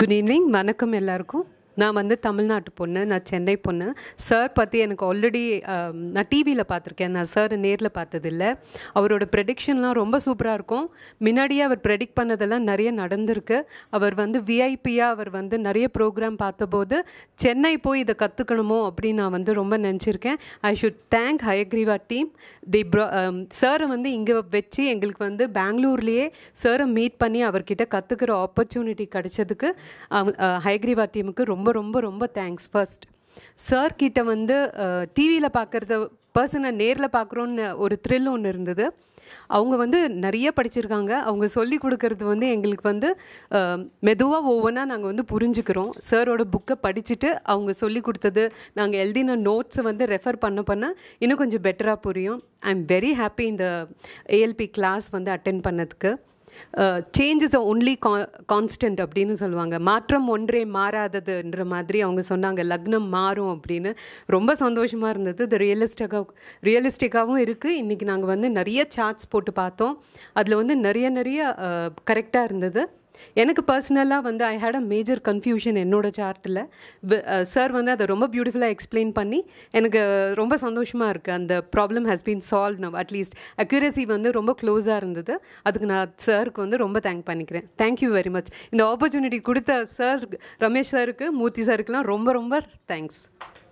good evening வணக்கம் எல்லாருக்கும் நான் வந்து தமிழ்நாட்டு பொண்ணு நான் சென்னை பொண்ணு சார் பற்றி எனக்கு ஆல்ரெடி um, நான் டிவியில் பார்த்துருக்கேன் நான் சார் நேரில் பார்த்ததில்ல அவரோட ப்ரெடிக்ஷன்லாம் ரொம்ப சூப்பராக இருக்கும் முன்னாடியே அவர் ப்ரெடிக்ட் பண்ணதெல்லாம் நிறைய நடந்திருக்கு அவர் வந்து விஐபியாக அவர் வந்து நிறைய ப்ரோக்ராம் பார்த்தபோது சென்னை போய் இதை கற்றுக்கணுமோ அப்படின்னு நான் வந்து ரொம்ப நினச்சிருக்கேன் I should thank Hayagriva team the சாரை வந்து இங்கே வச்சு எங்களுக்கு வந்து பெங்களூர்லேயே சாரை மீட் பண்ணி அவர்கிட்ட கற்றுக்கிற ஆப்பர்ச்சுனிட்டி கிடைச்சதுக்கு ஹயக்ரீவா டீமுக்கு ரொம்ப ரொம்ப ரொம்ப ரொம்ப தேங்க்ஸ் ஃபர்ஸ்ட் சார் கிட்ட வந்து டிவியில் பார்க்குறத பர்சனை நேரில் பார்க்குறோன்னு ஒரு த்ரில் ஒன்று இருந்தது அவங்க வந்து நிறைய படிச்சிருக்காங்க அவங்க சொல்லி கொடுக்கறது வந்து எங்களுக்கு வந்து மெதுவாக ஒவ்வொன்றா நாங்கள் வந்து புரிஞ்சுக்கிறோம் சாரோட புக்கை படிச்சுட்டு அவங்க சொல்லி கொடுத்தது நாங்கள் எழுதின நோட்ஸை வந்து ரெஃபர் பண்ண பண்ண இன்னும் கொஞ்சம் பெட்டராக புரியும் ஐ எம் வெரி ஹாப்பி இந்த ஏஎல்பி கிளாஸ் வந்து அட்டென்ட் பண்ணதுக்கு சேஞ்ச் இஸ் அ ஒன்லி கா கான்ஸ்டன்ட் அப்படின்னு சொல்லுவாங்க மாற்றம் ஒன்றே மாறாததுன்ற மாதிரி அவங்க சொன்னாங்க லக்னம் மாறும் அப்படின்னு ரொம்ப சந்தோஷமாக இருந்தது இது ரியலிஸ்டிக்காக ரியலிஸ்டிக்காகவும் இருக்குது இன்றைக்கி நாங்கள் வந்து நிறைய சார்ட்ஸ் போட்டு பார்த்தோம் அதில் வந்து நிறைய நிறைய கரெக்டாக இருந்தது எனக்கு பர்சனலாக வந்து I had a major confusion என்னோட சார்ட்டில் சார் வந்து அதை ரொம்ப பியூட்டிஃபுல்லாக எக்ஸ்பிளைன் பண்ணி எனக்கு ரொம்ப சந்தோஷமாக இருக்குது அந்த problem has been solve now atleast accuracy வந்து ரொம்ப க்ளோஸாக இருந்தது அதுக்கு நான் சாருக்கு வந்து ரொம்ப தேங்க் பண்ணிக்கிறேன் தேங்க்யூ வெரி மச் இந்த ஆப்பர்ச்சுனிட்டி கொடுத்த சார் ரமேஷ் சாருக்கு மூர்த்தி சாருக்குலாம் ரொம்ப ரொம்ப தேங்க்ஸ்